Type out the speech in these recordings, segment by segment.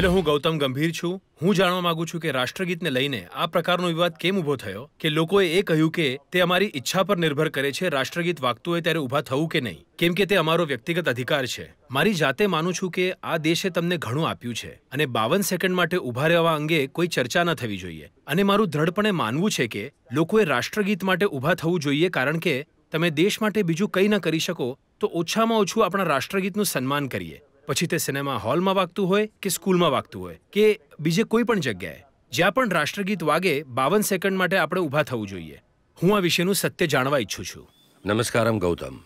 hello હું ગૌતમ ગંભીર છું હું જાણવા માંગુ છું કે રાષ્ટ્રગીતને લઈને આ પ્રકારનો વિવાદ કેમ ઊભો થયો કે લોકોએ એ કહ્યું કે તે અમારી ઈચ્છા પર નિર્ભર કરે છે રાષ્ટ્રગીત વાગતું હોય ત્યારે ઊભા થવું કે નહીં કેમ કે તે અમારો વ્યક્તિગત અધિકાર છે મારી જાતે માનું છું કે આ દેશે તમને ઘણું આપ્યું છે અને બાવન સેકન્ડ માટે ઊભા રહેવા અંગે કોઈ ચર્ચા ન થવી જોઈએ અને મારું દ્રઢપણે માનવું છે કે લોકોએ રાષ્ટ્રગીત માટે ઊભા થવું જોઈએ કારણ કે તમે દેશ માટે બીજું કંઈ ન કરી શકો તો ઓછામાં ઓછું આપણા રાષ્ટ્રગીતનું સન્માન કરીએ પછીતે સે નેમા હોલ માં વાક્તું હોય કે સ્કૂલ માં વાક્તું હોય કે બીજે કોઈ પણ જગ્યાએ જ્યાં પણ રાષ્ટ્રગીત વાગે 52 સેકન્ડ માટે આપણે ઊભા થવું જોઈએ હું આ વિષય નું સત્ય જાણવા ઈચ્છું છું નમસ્કારમ ગૌતમ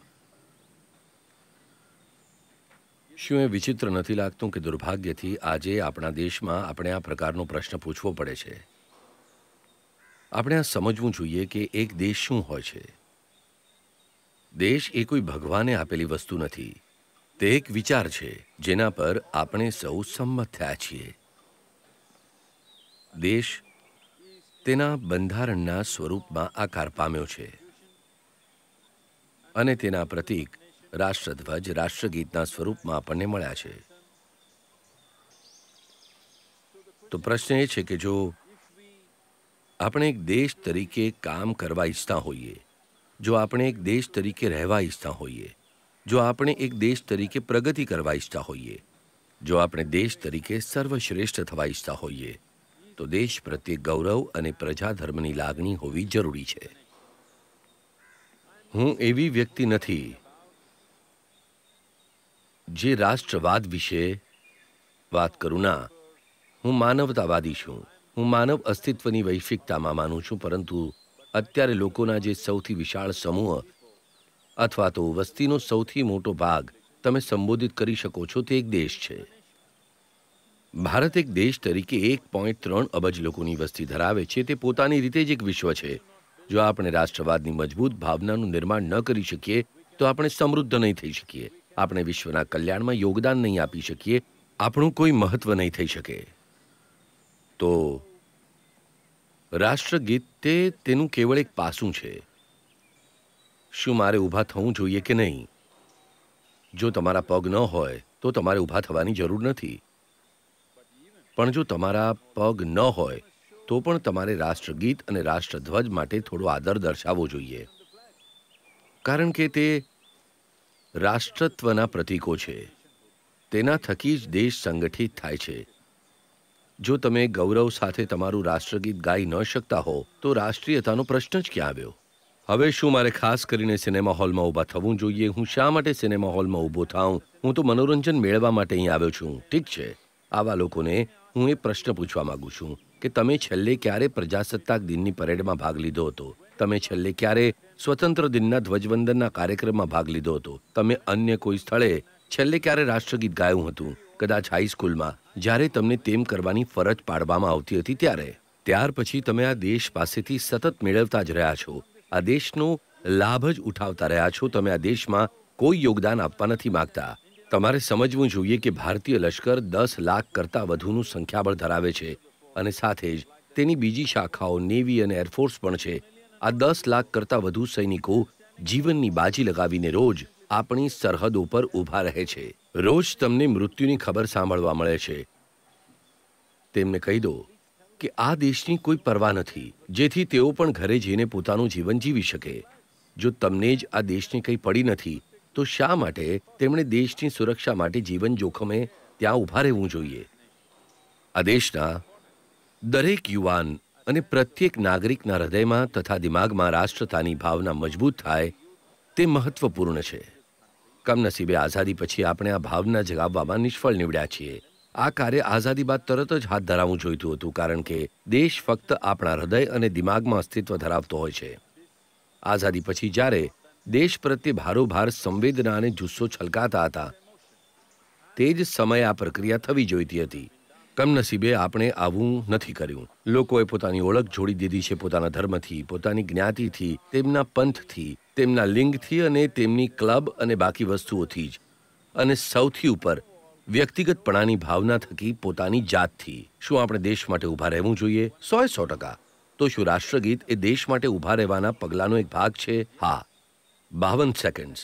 શું એ વિચિત્ર નથી લાગતું કે દુર્ભાગ્યથી આજે આપણા દેશમાં આપણે આ પ્રકારનું પ્રશ્ન પૂછવો પડે છે આપણે આ સમજવું જોઈએ કે એક દેશ શું હોય છે દેશ એ કોઈ ભગવાને આપેલી વસ્તુ નથી તે એક વિચાર છે જેના પર આપણે સૌ સંમત થયા છીએ દેશ તેના બંધારણના સ્વરૂપમાં આકાર પામ્યો છે અને તેના પ્રતીક રાષ્ટ્રધ્વજ રાષ્ટ્રગીતના સ્વરૂપમાં આપણને મળ્યા છે તો પ્રશ્ન એ છે કે જો આપણે એક દેશ તરીકે કામ કરવા ઈચ્છતા હોઈએ જો આપણે એક દેશ તરીકે રહેવા ઈચ્છતા હોઈએ જો આપણે એક દેશ તરીકે પ્રગતિ કરવા ઈચ્છતા હોઈએ જો આપણે દેશ તરીકે સર્વશ્રેષ્ઠ થવા ઈચ્છતા હોઈએ તો દેશ પ્રત્યે ગૌરવ અને પ્રજાધર્મની લાગણી હોવી જરૂરી છે હું એવી વ્યક્તિ નથી જે રાષ્ટ્રવાદ વિશે વાત કરું ના હું માનવતાવાદી છું હું માનવ અસ્તિત્વની વૈશ્વિકતામાં માનું છું પરંતુ અત્યારે લોકોના જે સૌથી વિશાળ સમૂહ અથવા તો વસ્તીનો સૌથી મોટો ભાગ તમે સંબોધિત કરી શકો છો તે એક દેશ છે ભારત એક દેશ તરીકે એક પોઈન્ટ ત્રણ અબજ લોકોની વસ્તી ધરાવે છે તે પોતાની રીતે જ એક વિશ્વ છે જો આપણે રાષ્ટ્રવાદની મજબૂત ભાવનાનું નિર્માણ ન કરી શકીએ તો આપણે સમૃદ્ધ નહીં થઈ શકીએ આપણે વિશ્વના કલ્યાણમાં યોગદાન નહીં આપી શકીએ આપણું કોઈ મહત્વ નહીં થઈ શકે તો રાષ્ટ્રગીત તે તેનું કેવળ એક પાસું છે શું મારે ઊભા થવું જોઈએ કે નહીં જો તમારા પગ ન હોય તો તમારે ઊભા થવાની જરૂર નથી પણ જો તમારા પગ ન હોય તો પણ તમારે રાષ્ટ્રગીત અને રાષ્ટ્રધ્વજ માટે થોડો આદર દર્શાવવો જોઈએ કારણ કે તે રાષ્ટ્રત્વના પ્રતીકો છે તેના થકી જ દેશ સંગઠિત થાય છે જો તમે ગૌરવ સાથે તમારું રાષ્ટ્રગીત ગાઈ ન શકતા હો તો રાષ્ટ્રીયતાનો પ્રશ્ન જ ક્યાં આવ્યો હવે શું મારે ખાસ કરીને સિનેમા હોલમાં ઊભા થવું જોઈએ હું શા માટે સિનેમા હોલમાં ઊભો થાઉં હું તો મનોરંજન મેળવવા માટે અહીં આવ્યો છું ઠીક છે આવા લોકોને હું એ પ્રશ્ન પૂછવા માંગુ છું કે તમે છેલ્લે ક્યારે પ્રજાસત્તાક દિનની પરેડમાં ભાગ લીધો હતો તમે છેલ્લે ક્યારે સ્વતંત્ર દિનના ધ્વજવંદનના કાર્યક્રમમાં ભાગ લીધો હતો તમે અન્ય કોઈ સ્થળે છેલ્લે ક્યારે રાષ્ટ્રગીત ગાયું હતું કદાચ હાઈસ્કૂલમાં જ્યારે તમને તેમ કરવાની ફરજ પાડવામાં આવતી હતી ત્યારે ત્યાર પછી તમે આ દેશ પાસેથી સતત મેળવતા જ રહ્યા છો આ દેશનો લાભ જ ઉઠાવતા રહ્યા છો તમે આ દેશમાં કોઈ યોગદાન આપવા નથી માંગતા તમારે સમજવું જોઈએ કે ભારતીય લશ્કર દસ લાખ કરતાં વધુનું સંખ્યાબળ ધરાવે છે અને સાથે જ તેની બીજી શાખાઓ નેવી અને એરફોર્સ પણ છે આ દસ લાખ કરતાં વધુ સૈનિકો જીવનની બાજી લગાવીને રોજ આપણી સરહદો પર ઊભા રહે છે રોજ તમને મૃત્યુની ખબર સાંભળવા મળે છે તેમને કહી દો કે આ દેશની કોઈ પરવા નથી જેથી તેઓ પણ ઘરે જઈને પોતાનું જીવન જીવી શકે જો તમને જ આ દેશની કંઈ પડી નથી તો શા માટે તેમણે દેશની સુરક્ષા માટે જીવન જોખમે ત્યાં ઊભા રહેવું જોઈએ આ દેશના દરેક યુવાન અને પ્રત્યેક નાગરિકના હૃદયમાં તથા દિમાગમાં રાષ્ટ્રતાની ભાવના મજબૂત થાય તે મહત્વપૂર્ણ છે કમનસીબે આઝાદી પછી આપણે આ ભાવના જગાવવામાં નિષ્ફળ નીવડ્યા છીએ આ કાર્ય આઝાદી બાદ તરત જ હાથ ધરાવવું જોઈતું હતું કારણ કે દેશ ફક્ત આપણા હૃદય અને દિમાગમાં અસ્તિત્વ ધરાવતો હોય છે આઝાદી પછી જ્યારે દેશ પ્રત્યે ભારોભાર સંવેદના અને જુસ્સો છલકાતા હતા તે જ સમયે આ પ્રક્રિયા થવી જોઈતી હતી કમનસીબે આપણે આવું નથી કર્યું લોકોએ પોતાની ઓળખ જોડી દીધી છે પોતાના ધર્મથી પોતાની જ્ઞાતિથી તેમના પંથથી તેમના લિંગથી અને તેમની ક્લબ અને બાકી વસ્તુઓથી જ અને સૌથી ઉપર વ્યક્તિગતપણાની ભાવના થકી પોતાની જાતથી શું આપણે દેશ માટે ઊભા રહેવું જોઈએ સોએ સો ટકા તો શું રાષ્ટ્રગીત એ દેશ માટે ઊભા રહેવાના પગલાંનો એક ભાગ છે હા બાવન સેકન્ડ્સ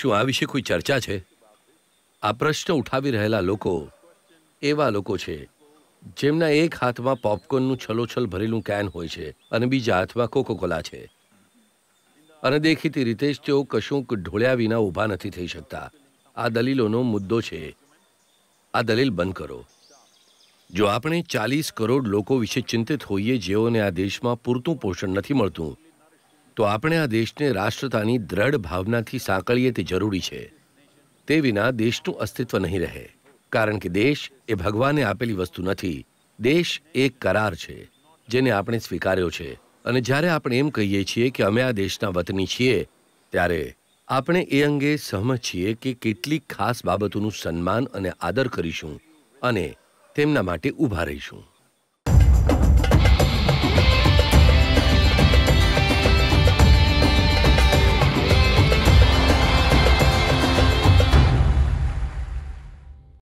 શું આ વિશે કોઈ ચર્ચા છે આ પ્રશ્ન ઉઠાવી રહેલા લોકો એવા લોકો છે જેમના એક હાથમાં પોપકોર્નનું છલોછલ ભરેલું કેન હોય છે અને બીજા હાથમાં કોકોકોલા છે અને દેખીતી રીતે જ તેઓ કશુંક ઢોળ્યા વિના ઊભા નથી થઈ શકતા આ દલીલોનો મુદ્દો છે આ દલીલ બંધ કરો જો આપણે ચાલીસ કરોડ લોકો વિશે ચિંતિત હોઈએ જેઓને આ દેશમાં પૂરતું પોષણ નથી મળતું તો આપણે આ દેશને રાષ્ટ્રતાની દ્રઢ ભાવનાથી સાંકળીએ તે જરૂરી છે તે વિના દેશનું અસ્તિત્વ નહીં રહે કારણ કે દેશ એ ભગવાને આપેલી વસ્તુ નથી દેશ એક કરાર છે જેને આપણે સ્વીકાર્યો છે અને જ્યારે આપણે એમ કહીએ છીએ કે અમે આ દેશના વતની છીએ ત્યારે આપણે એ અંગે સહમત છીએ કે કેટલીક ખાસ બાબતોનું સન્માન અને આદર કરીશું અને તેમના માટે ઊભા રહીશું